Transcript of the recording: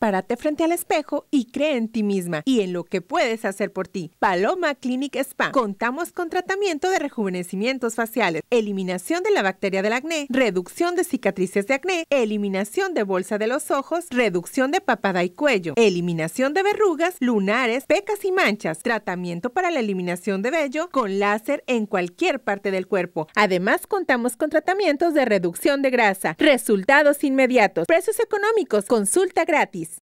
Párate frente al espejo y cree en ti misma y en lo que puedes hacer por ti. Paloma Clinic Spa. Contamos con tratamiento de rejuvenecimientos faciales, eliminación de la bacteria del acné, reducción de cicatrices de acné, eliminación de bolsa de los ojos, reducción de papada y cuello, eliminación de verrugas, lunares, pecas y manchas, tratamiento para la eliminación de vello con láser en cualquier parte del cuerpo. Además, contamos con tratamientos de reducción de grasa, resultados inmediatos, precios económicos, consulta gratis.